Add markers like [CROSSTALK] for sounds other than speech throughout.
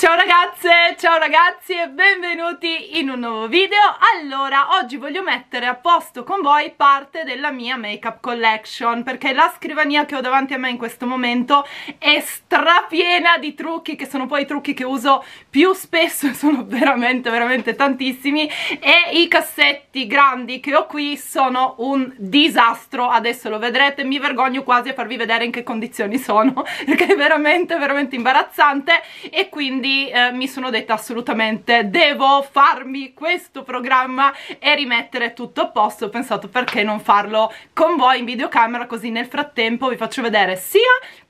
Ciao ragazze, ciao ragazzi e benvenuti in un nuovo video Allora, oggi voglio mettere a posto con voi parte della mia make up collection Perché la scrivania che ho davanti a me in questo momento è strapiena di trucchi Che sono poi i trucchi che uso più spesso, sono veramente veramente tantissimi E i cassetti grandi che ho qui sono un disastro Adesso lo vedrete, mi vergogno quasi a farvi vedere in che condizioni sono [LAUGHS] Perché è veramente veramente imbarazzante E quindi quindi eh, mi sono detta assolutamente devo farmi questo programma e rimettere tutto a posto ho pensato perché non farlo con voi in videocamera così nel frattempo vi faccio vedere sia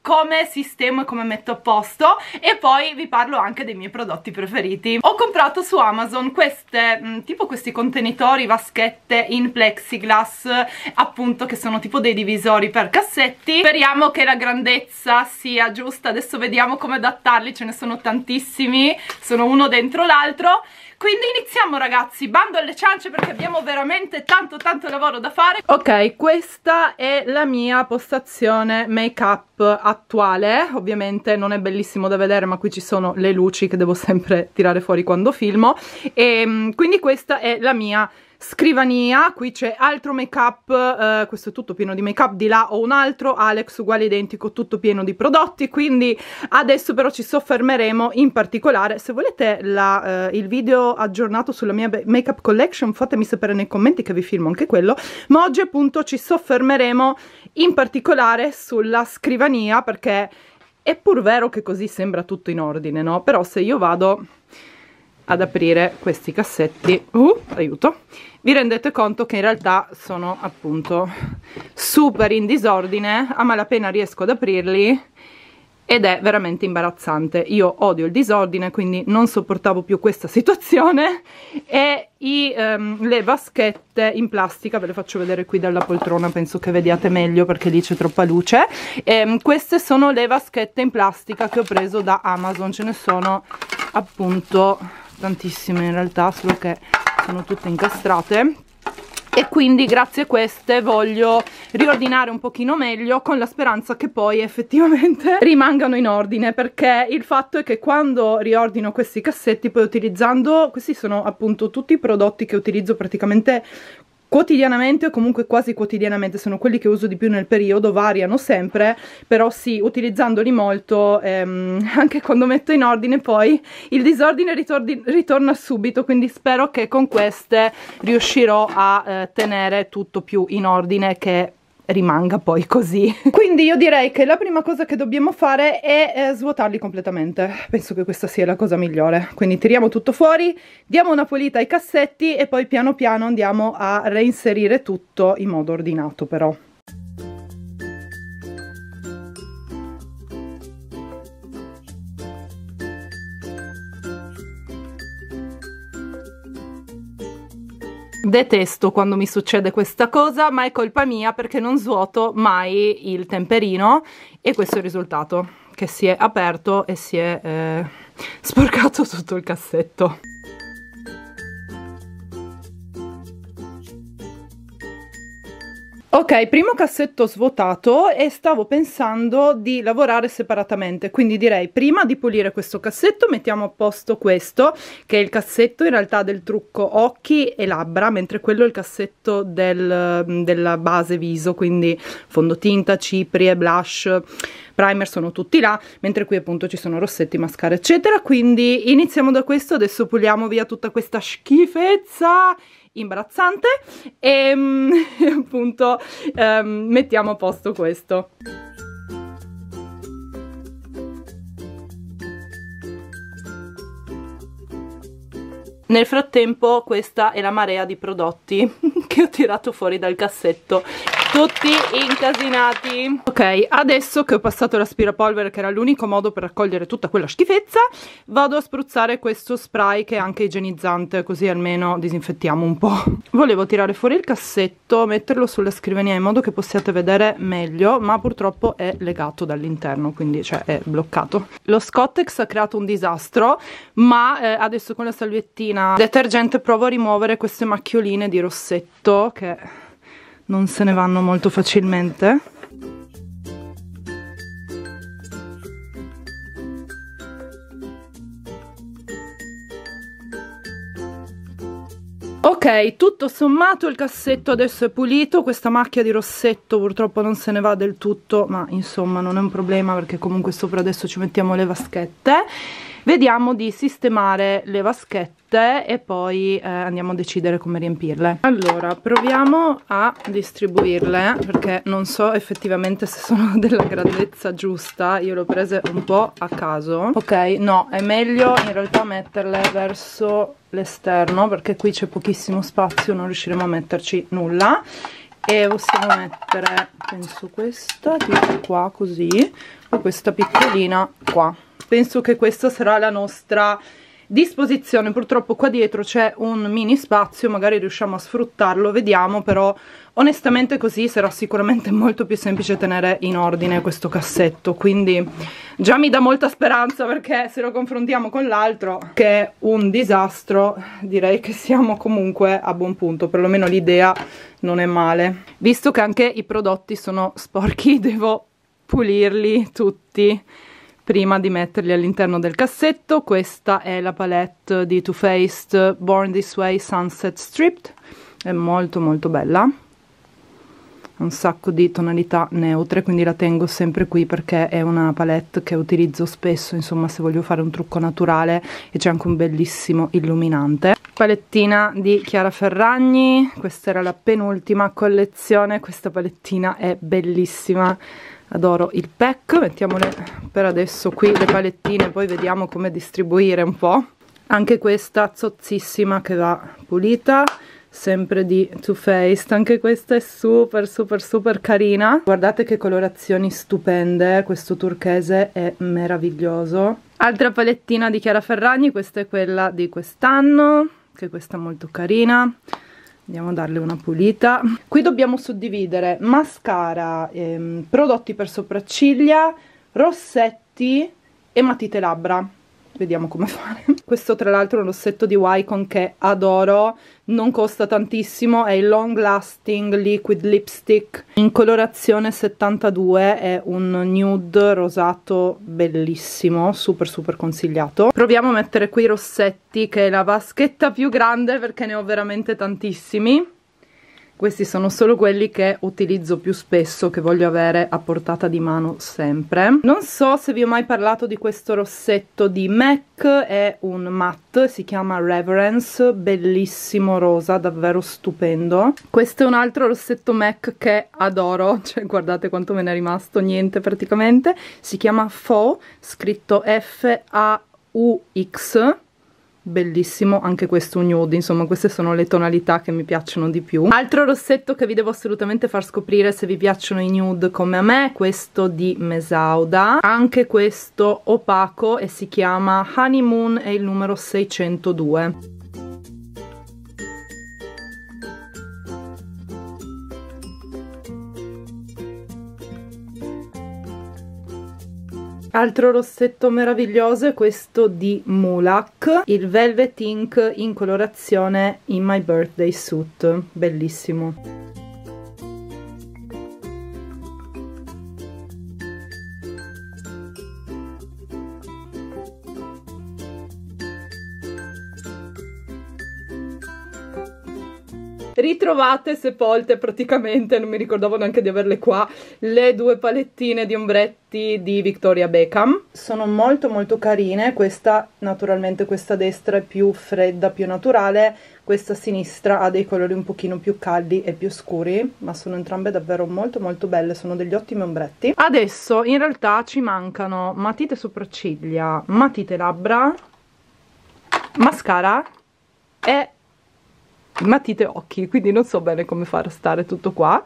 come sistemo e come metto a posto e poi vi parlo anche dei miei prodotti preferiti. Ho comprato su Amazon queste, mm, tipo questi contenitori, vaschette in plexiglass, appunto che sono tipo dei divisori per cassetti. Speriamo che la grandezza sia giusta, adesso vediamo come adattarli, ce ne sono tantissimi, sono uno dentro l'altro quindi iniziamo ragazzi bando alle ciance perché abbiamo veramente tanto tanto lavoro da fare ok questa è la mia postazione make up attuale ovviamente non è bellissimo da vedere ma qui ci sono le luci che devo sempre tirare fuori quando filmo e ehm, quindi questa è la mia scrivania, qui c'è altro make up, eh, questo è tutto pieno di make up, di là ho un altro, Alex uguale identico, tutto pieno di prodotti, quindi adesso però ci soffermeremo in particolare, se volete la, eh, il video aggiornato sulla mia make up collection fatemi sapere nei commenti che vi filmo anche quello, ma oggi appunto ci soffermeremo in particolare sulla scrivania perché è pur vero che così sembra tutto in ordine, no? Però se io vado ad aprire questi cassetti uh, aiuto vi rendete conto che in realtà sono appunto super in disordine a malapena riesco ad aprirli ed è veramente imbarazzante io odio il disordine quindi non sopportavo più questa [LAUGHS] situazione e i, um, le vaschette in plastica ve le faccio vedere qui dalla poltrona penso che vediate meglio perché lì c'è troppa luce e, ehm, queste sono le vaschette in plastica che ho preso da Amazon ce ne sono appunto tantissime in realtà solo che sono tutte incastrate e quindi grazie a queste voglio riordinare un pochino meglio con la speranza che poi effettivamente [LAUGHS] rimangano in ordine perché il fatto è che quando riordino questi cassetti poi utilizzando questi sono appunto tutti i prodotti che utilizzo praticamente quotidianamente o comunque quasi quotidianamente, sono quelli che uso di più nel periodo, variano sempre, però sì, utilizzandoli molto, ehm, [LAUGHS] anche quando metto in ordine poi il disordine ritordi, ritorna subito, quindi spero che con queste riuscirò a eh, tenere tutto più in ordine che rimanga poi così. [LAUGHS] Quindi io direi che la prima cosa che dobbiamo fare è eh, svuotarli completamente. Penso che questa sia la cosa migliore. Quindi tiriamo tutto fuori, diamo una pulita ai cassetti e poi piano piano andiamo a reinserire tutto in modo ordinato però. Detesto quando mi succede questa cosa, ma è colpa mia perché non svuoto mai il temperino e questo è il risultato, che si è aperto e si è eh, sporcato tutto il cassetto. Ok, primo cassetto svuotato e stavo pensando di lavorare separatamente, quindi direi prima di pulire questo cassetto mettiamo a posto questo, che è il cassetto in realtà del trucco occhi e labbra, mentre quello è il cassetto del, mm, della base viso, quindi fondotinta, ciprie, blush, primer sono tutti là, mentre qui appunto ci sono rossetti, mascara eccetera, quindi iniziamo da questo, adesso puliamo via tutta questa schifezza imbarazzante e, ehm, e [LAUGHS] appunto ehm, mettiamo a posto questo. nel frattempo questa è la marea di prodotti [LAUGHS] che ho tirato fuori dal cassetto tutti incasinati ok adesso che ho passato l'aspirapolvere che era l'unico modo per raccogliere tutta quella schifezza vado a spruzzare questo spray che è anche igienizzante così almeno disinfettiamo un po' [LAUGHS] volevo tirare fuori il cassetto metterlo sulla scrivania in modo che possiate vedere meglio ma purtroppo è legato dall'interno quindi cioè è bloccato lo Scottex ha creato un disastro ma eh, adesso con la salviettina macchina detergente provo a rimuovere queste macchioline di rossetto che non se ne vanno molto facilmente Ok, tutto sommato il cassetto adesso è pulito, questa macchia di rossetto purtroppo non se ne va del tutto, ma insomma non è un problema perché comunque sopra adesso ci mettiamo le vaschette. Vediamo di sistemare le vaschette tè e poi eh, andiamo a decidere come riempirle. Allora, proviamo a distribuirle eh, perché non so effettivamente se sono [LAUGHS] della grandezza giusta, io le ho prese un po' a caso. Ok, no, è meglio in realtà metterle verso l'esterno perché qui c'è pochissimo spazio, non riusciremo a metterci nulla. E possiamo mettere, penso questa, tipo qua così, o questa piccolina qua. Penso che questa sarà la nostra disposizione purtroppo qua dietro c'è un mini spazio magari riusciamo a sfruttarlo vediamo però onestamente così sarà sicuramente molto più semplice tenere in ordine questo cassetto quindi già mi dà molta speranza perché se lo confrontiamo con l'altro che è un disastro direi che siamo comunque a buon punto perlomeno l'idea non è male visto che anche i prodotti sono sporchi [LAUGHS] devo pulirli tutti prima di metterli all'interno del cassetto. Questa è la palette di Too Faced Born This Way Sunset Stripped, è molto molto bella un sacco di tonalità neutre quindi la tengo sempre qui perché è una palette che utilizzo spesso insomma se voglio fare un trucco naturale e c'è anche un bellissimo illuminante palettina di Chiara Ferragni questa era la penultima collezione questa palettina è bellissima adoro il pack mettiamole per adesso qui le palettine poi vediamo come distribuire un po' anche questa zozzissima che va pulita sempre di Too Faced anche questa è super super super carina guardate che colorazioni stupende eh, questo turchese è meraviglioso altra palettina di Chiara Ferragni questa è quella di quest'anno che questa è molto carina andiamo a darle una pulita qui dobbiamo suddividere mascara ehm, prodotti per sopracciglia rossetti e matite labbra vediamo come [LAUGHS] fare questo tra l'altro è un rossetto di Wycon che adoro non costa tantissimo, è il Long Lasting Liquid Lipstick in colorazione 72, è un nude rosato bellissimo, super super consigliato. Proviamo a mettere qui i rossetti che è la vaschetta più grande perché ne ho veramente tantissimi. Questi sono solo quelli che utilizzo più spesso, che voglio avere a portata di mano sempre. Non so se vi ho mai parlato di questo rossetto di MAC, è un matte, si chiama Reverence, bellissimo rosa, davvero stupendo. Questo è un altro rossetto MAC che adoro, [LAUGHS] cioè guardate quanto me ne è rimasto, niente praticamente. Si chiama Faux, scritto F-A-U-X bellissimo, anche questo nude, insomma queste sono le tonalità che mi piacciono di più. Altro rossetto che vi devo assolutamente far scoprire se vi piacciono i nude come a me, questo di Mesauda, anche questo opaco e si chiama Honeymoon, è il numero 602. Altro rossetto meraviglioso è questo di Mulak, il Velvet Ink in colorazione In My Birthday Suit, bellissimo. ritrovate sepolte praticamente, non mi ricordavo neanche di averle qua, le due palettine di ombretti di Victoria Beckham. Sono molto molto carine, questa naturalmente questa destra è più fredda, più naturale, questa sinistra ha dei colori un pochino più caldi e più scuri, ma sono entrambe davvero molto molto belle, sono degli ottimi ombretti. Adesso in realtà ci mancano matite sopracciglia, matite labbra, mascara e matite occhi quindi non so bene come far stare tutto qua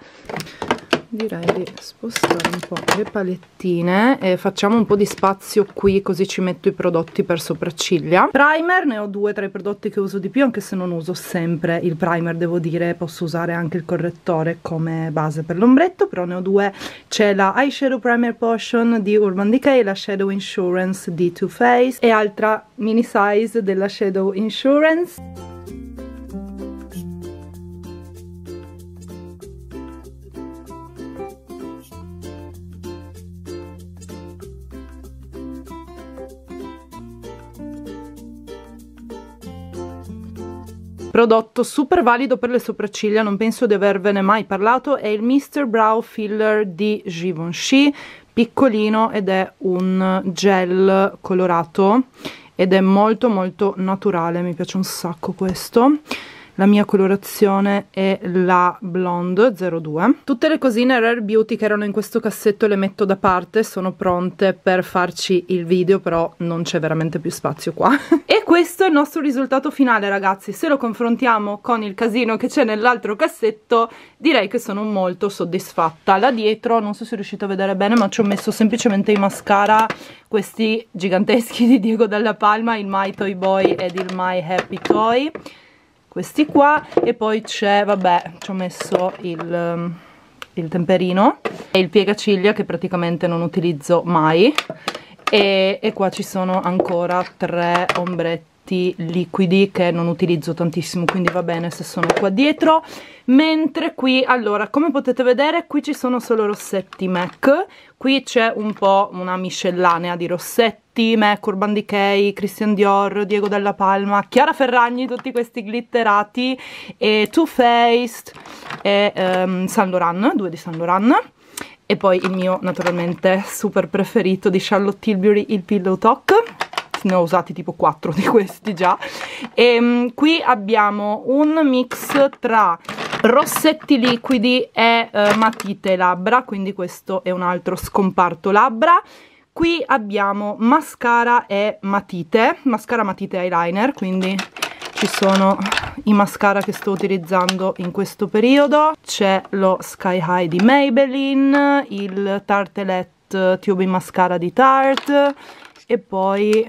direi di spostare un po' le palettine e facciamo un po' di spazio qui così ci metto i prodotti per sopracciglia primer ne ho due tra i prodotti che uso di più anche se non uso sempre il primer devo dire posso usare anche il correttore come base per l'ombretto però ne ho due c'è la eyeshadow primer potion di Urban Decay la shadow insurance di Too Faced e altra mini size della shadow insurance prodotto super valido per le sopracciglia, non penso di avervene mai parlato, è il Mr. Brow Filler di Givenchy, piccolino ed è un gel colorato ed è molto molto naturale, mi piace un sacco questo la mia colorazione è la Blonde 02. Tutte le cosine Rare Beauty che erano in questo cassetto le metto da parte, sono pronte per farci il video, però non c'è veramente più spazio qua. [LAUGHS] e questo è il nostro risultato finale ragazzi, se lo confrontiamo con il casino che c'è nell'altro cassetto, direi che sono molto soddisfatta. Là dietro, non so se riuscite a vedere bene, ma ci ho messo semplicemente i mascara, questi giganteschi di Diego Dalla Palma, il My Toy Boy ed il My Happy Toy questi qua e poi c'è, vabbè, ci ho messo il, ehm, il temperino e il piegaciglia che praticamente non utilizzo mai e, e qua ci sono ancora tre ombretti liquidi che non utilizzo tantissimo quindi va bene se sono qua dietro mentre qui allora come potete vedere qui ci sono solo rossetti MAC qui c'è un po' una miscellanea di rossetti Time, Urban Decay, Christian Dior, Diego Della Palma, Chiara Ferragni, tutti questi glitterati e Too Faced e um, ehm, San Laurent, due di San Laurent e poi il mio naturalmente super preferito di Charlotte Tilbury, il Pillow Talk ne ho usati tipo quattro di questi già e um, qui abbiamo un mix tra rossetti liquidi e uh, matite labbra quindi questo è un altro scomparto labbra Qui abbiamo mascara e matite, mascara, matite eyeliner, quindi ci sono i mascara che sto utilizzando in questo periodo, c'è lo Sky High di Maybelline, il Tartelette Tube in Mascara di Tarte e poi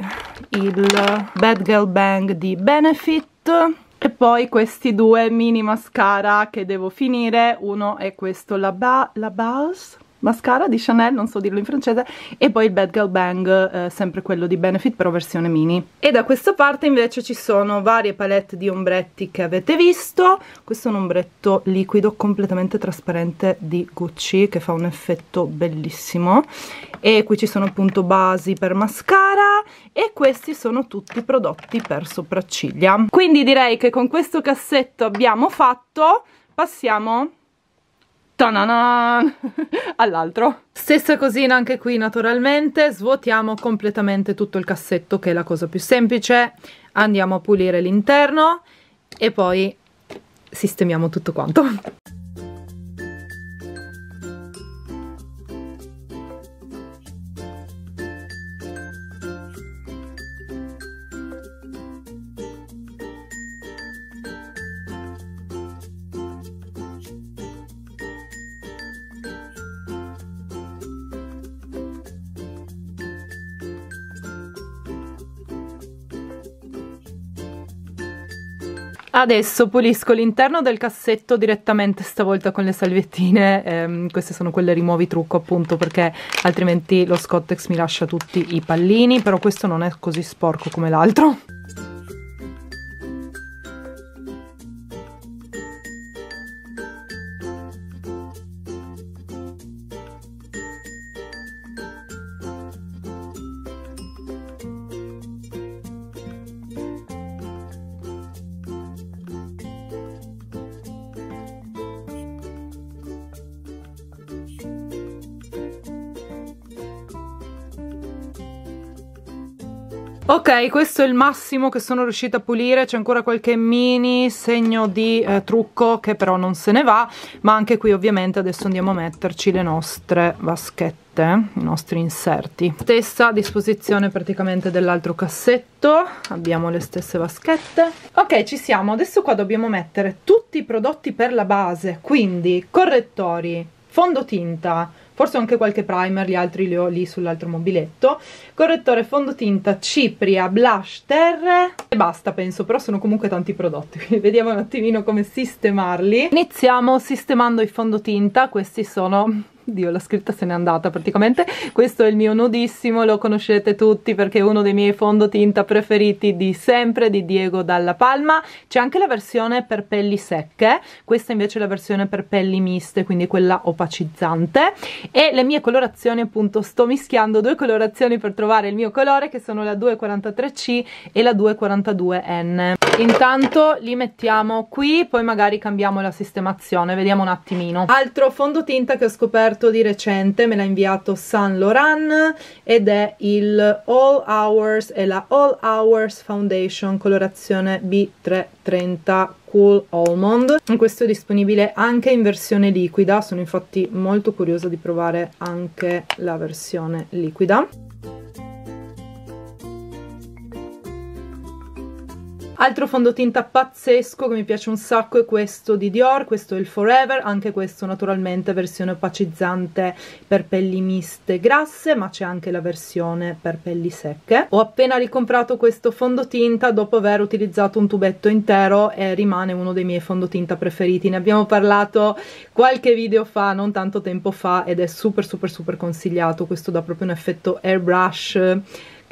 il Bad Girl Bang di Benefit e poi questi due mini mascara che devo finire, uno è questo La, ba la Bals mascara di Chanel, non so dirlo in francese, e poi il Bad Girl Bang, eh, sempre quello di Benefit però versione mini. E da questa parte invece ci sono varie palette di ombretti che avete visto, questo è un ombretto liquido completamente trasparente di Gucci che fa un effetto bellissimo, e qui ci sono appunto basi per mascara, e questi sono tutti prodotti per sopracciglia. Quindi direi che con questo cassetto abbiamo fatto, passiamo [LAUGHS] all'altro. Stessa cosina anche qui naturalmente, svuotiamo completamente tutto il cassetto che è la cosa più semplice, andiamo a pulire l'interno e poi sistemiamo tutto quanto. Adesso pulisco l'interno del cassetto direttamente stavolta con le salviettine, ehm, queste sono quelle rimuovi trucco appunto perché altrimenti lo Scottex mi lascia tutti i pallini, però questo non è così sporco come l'altro. ok questo è il massimo che sono riuscita a pulire c'è ancora qualche mini segno di eh, trucco che però non se ne va ma anche qui ovviamente adesso andiamo a metterci le nostre vaschette i nostri inserti stessa disposizione praticamente dell'altro cassetto abbiamo le stesse vaschette ok ci siamo adesso qua dobbiamo mettere tutti i prodotti per la base quindi correttori fondotinta forse anche qualche primer, gli altri li ho lì sull'altro mobiletto. Correttore fondotinta Cipria Blush Terre e basta penso, però sono comunque tanti prodotti, [LAUGHS] quindi vediamo un attimino come sistemarli. Iniziamo sistemando i fondotinta, questi sono Dio, la scritta se n'è andata praticamente. Questo è il mio nudissimo, lo conoscete tutti perché è uno dei miei fondotinta preferiti di sempre, di Diego Dalla Palma. C'è anche la versione per pelli secche, questa invece è la versione per pelli miste, quindi quella opacizzante. E le mie colorazioni, appunto, sto mischiando due colorazioni per trovare il mio colore, che sono la 243C e la 242N. Intanto li mettiamo qui, poi magari cambiamo la sistemazione, vediamo un attimino. Altro fondotinta che ho scoperto scoperto di recente, me l'ha inviato San Loran ed è il All Hours e la All Hours Foundation colorazione B330 Cool Almond. Questo è disponibile anche in versione liquida, sono infatti molto curiosa di provare anche la versione liquida. Altro fondotinta pazzesco che mi piace un sacco è questo di Dior, questo è il Forever, anche questo naturalmente versione opacizzante per pelli miste grasse, ma c'è anche la versione per pelli secche. Ho appena ricomprato questo fondotinta dopo aver utilizzato un tubetto intero e rimane uno dei miei fondotinta preferiti. Ne abbiamo parlato qualche video fa, non tanto tempo fa, ed è super super super consigliato. Questo dà proprio un effetto airbrush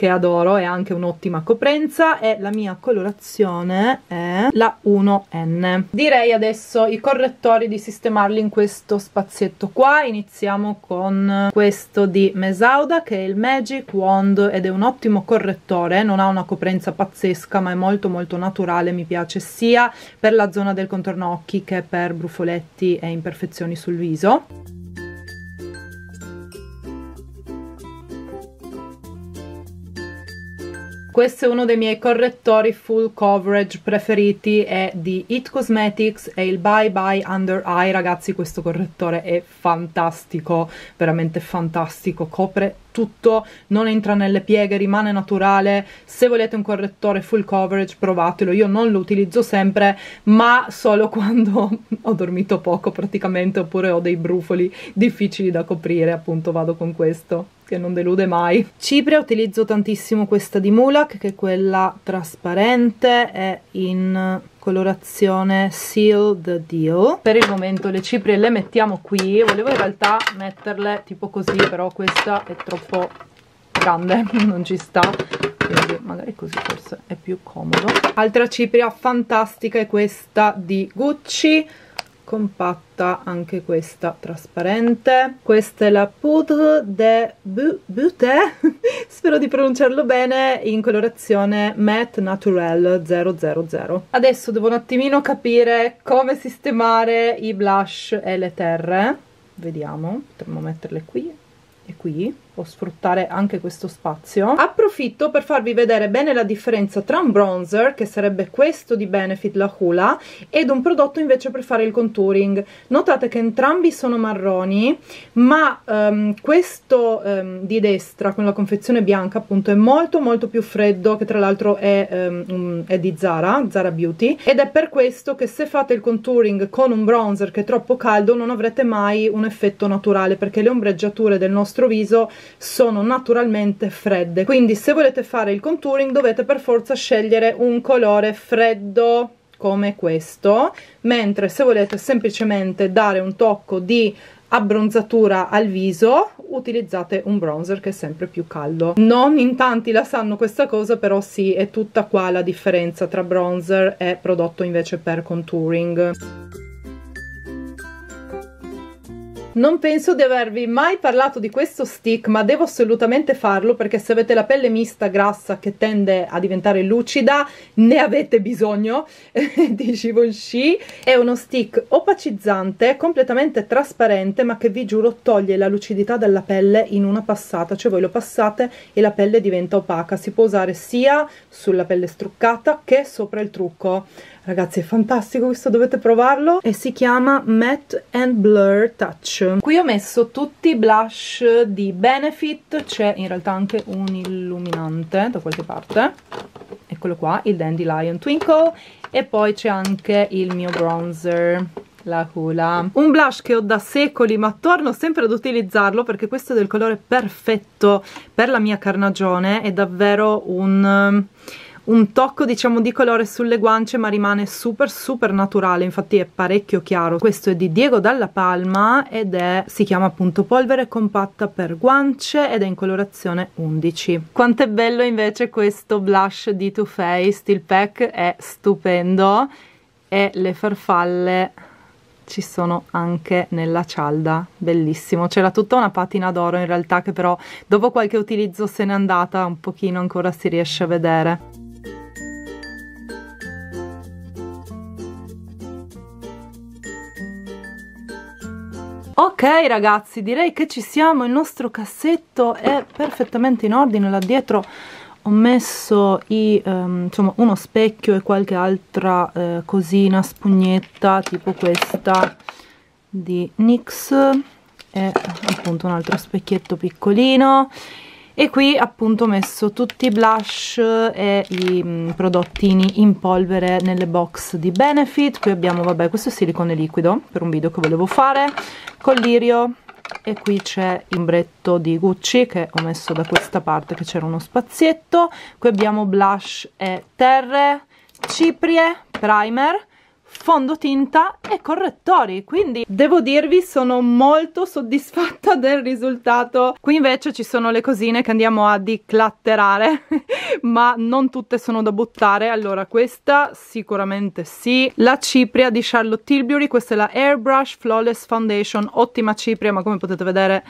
che adoro, è anche un'ottima coprenza e la mia colorazione è la 1N. Direi adesso i correttori di sistemarli in questo spazietto qua, iniziamo con questo di Mesauda che è il Magic Wand ed è un ottimo correttore, non ha una coprenza pazzesca ma è molto molto naturale, mi piace sia per la zona del contorno occhi che per brufoletti e imperfezioni sul viso. Questo è uno dei miei correttori full coverage preferiti, è di It Cosmetics è il Bye Bye Under Eye. Ragazzi, questo correttore è fantastico, veramente fantastico, copre tutto, non entra nelle pieghe, rimane naturale. Se volete un correttore full coverage provatelo, io non lo utilizzo sempre, ma solo [LAUGHS] quando ho dormito poco praticamente oppure ho dei brufoli difficili da coprire, appunto vado con questo che non delude mai. Cipria utilizzo tantissimo questa di Mulak che è quella trasparente, è in colorazione Sealed Deal. Per il momento le cipria le mettiamo qui, volevo in realtà metterle tipo così, però questa è troppo grande, [LAUGHS] non ci sta, quindi magari così forse è più comodo. Altra cipria fantastica è questa di Gucci, compatta anche questa trasparente questa è la poudre de beauté [LAUGHS] spero di pronunciarlo bene in colorazione matte naturel 000 adesso devo un attimino capire come sistemare i blush e le terre vediamo potremmo metterle qui e qui può sfruttare anche questo spazio. Approfitto per farvi vedere bene la differenza tra un bronzer, che sarebbe questo di Benefit La Hula, ed un prodotto invece per fare il contouring. Notate che entrambi sono marroni, ma um, questo um, di destra, con la confezione bianca appunto, è molto molto più freddo, che tra l'altro è, um, è di Zara, Zara Beauty, ed è per questo che se fate il contouring con un bronzer che è troppo caldo non avrete mai un effetto naturale, perché le ombreggiature del nostro viso sono naturalmente fredde quindi se volete fare il contouring dovete per forza scegliere un colore freddo come questo mentre se volete semplicemente dare un tocco di abbronzatura al viso utilizzate un bronzer che è sempre più caldo non in tanti la sanno questa cosa però sì è tutta qua la differenza tra bronzer e prodotto invece per contouring non penso di avervi mai parlato di questo stick, ma devo assolutamente farlo perché se avete la pelle mista, grassa, che tende a diventare lucida, ne avete bisogno [LAUGHS] di Givenchy. È uno stick opacizzante, completamente trasparente, ma che vi giuro toglie la lucidità della pelle in una passata. Cioè voi lo passate e la pelle diventa opaca. Si può usare sia sulla pelle struccata che sopra il trucco. Ragazzi è fantastico questo, dovete provarlo. E si chiama Matte and Blur Touch qui ho messo tutti i blush di Benefit c'è in realtà anche un illuminante da qualche parte eccolo qua, il Dandelion Twinkle e poi c'è anche il mio bronzer la Hula. Un blush che ho da secoli ma torno sempre ad utilizzarlo perché questo è del colore perfetto per la mia carnagione, è davvero un un tocco diciamo di colore sulle guance ma rimane super super naturale infatti è parecchio chiaro questo è di Diego Dalla Palma ed è si chiama appunto polvere compatta per guance ed è in colorazione 11 quanto è bello invece questo blush di Too Faced il pack è stupendo e le farfalle ci sono anche nella cialda, bellissimo. C'era tutta una patina d'oro in realtà che però dopo qualche utilizzo se n'è andata, un pochino ancora si riesce a vedere. Ok ragazzi, direi che ci siamo, il nostro cassetto è perfettamente in ordine, là dietro ho messo i, um, insomma, uno specchio e qualche altra eh, cosina, spugnetta, tipo questa di NYX e appunto un altro specchietto piccolino e qui appunto ho messo tutti i blush e eh, i mh, mm, prodottini in polvere nelle box di Benefit qui abbiamo vabbè questo è silicone liquido per un video che volevo fare collirio e qui c'è imbretto di Gucci che ho messo da questa parte che c'era uno spazietto qui abbiamo blush e terre ciprie primer fondotinta e correttori quindi devo dirvi sono molto soddisfatta del risultato qui invece ci sono le cosine che andiamo a declatterare [LAUGHS] ma non tutte sono da buttare allora questa sicuramente sì la cipria di Charlotte Tilbury questa è la Airbrush Flawless Foundation ottima cipria ma come potete vedere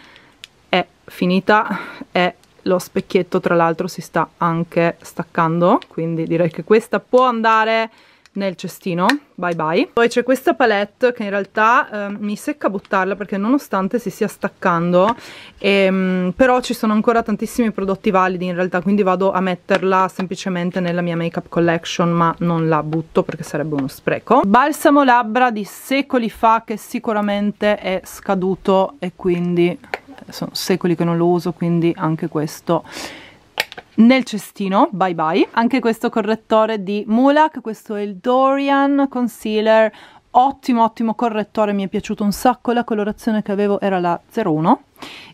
è finita è lo specchietto tra l'altro si sta anche staccando quindi direi che questa può andare nel cestino bye bye poi c'è questa palette che in realtà eh, mi secca buttarla perché nonostante si stia staccando ehm, però ci sono ancora tantissimi prodotti validi in realtà quindi vado a metterla semplicemente nella mia makeup collection ma non la butto perché sarebbe uno spreco balsamo labbra di secoli fa che sicuramente è scaduto e quindi eh, sono secoli che non lo uso quindi anche questo nel cestino, bye bye. Anche questo correttore di Mulak, questo è il Dorian Concealer, ottimo ottimo correttore, mi è piaciuto un sacco, la colorazione che avevo era la 01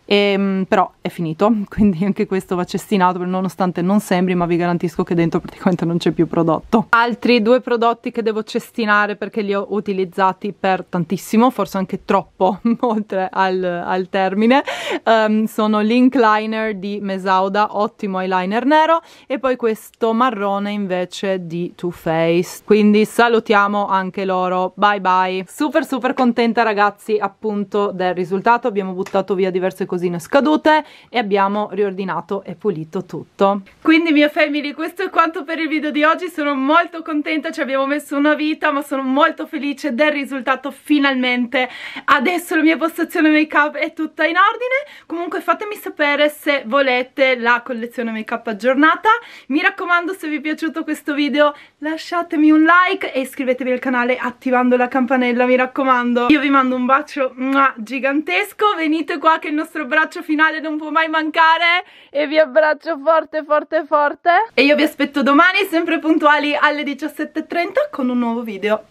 e, ehm, però è finito, [LAUGHS] quindi anche questo va cestinato, nonostante non sembri, ma vi garantisco che dentro praticamente non c'è più prodotto. Altri due prodotti che devo cestinare perché li ho utilizzati per tantissimo, forse anche troppo, [LAUGHS] oltre al, al termine, um, sono l'incliner di Mesauda, ottimo eyeliner nero, e poi questo marrone invece di Too Faced. Quindi salutiamo anche loro, bye bye. Super super contenta ragazzi appunto del risultato, abbiamo buttato via diverse cose cosine scadute e abbiamo riordinato e pulito tutto. Quindi mia family questo è quanto per il video di oggi, sono molto contenta, ci abbiamo messo una vita ma sono molto felice del risultato finalmente. Adesso la mia postazione make up è tutta in ordine, comunque fatemi sapere se volete la collezione make up aggiornata. Mi raccomando se vi è piaciuto questo video lasciatemi un like e iscrivetevi al canale attivando la campanella mi raccomando io vi mando un bacio gigantesco venite qua che il nostro braccio finale non può mai mancare e vi abbraccio forte forte forte e io vi aspetto domani sempre puntuali alle 17.30 con un nuovo video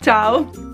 ciao